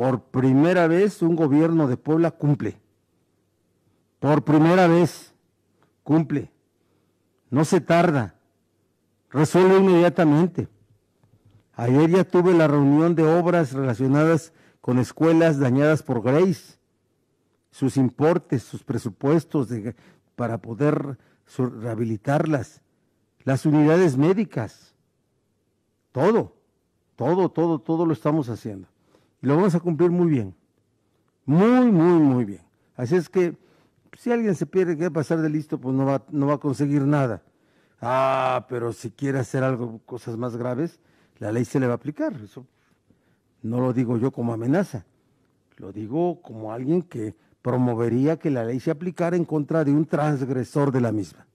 por primera vez un gobierno de Puebla cumple. Por primera vez cumple. No se tarda. Resuelve inmediatamente. Ayer ya tuve la reunión de obras relacionadas con escuelas dañadas por Grace, sus importes, sus presupuestos para poder rehabilitarlas, las unidades médicas, todo, todo, todo, todo lo estamos haciendo. Y Lo vamos a cumplir muy bien. Muy, muy, muy bien. Así es que si alguien se pierde que pasar de listo, pues no va, no va a conseguir nada. Ah, pero si quiere hacer algo, cosas más graves, la ley se le va a aplicar. Eso no lo digo yo como amenaza, lo digo como alguien que promovería que la ley se aplicara en contra de un transgresor de la misma.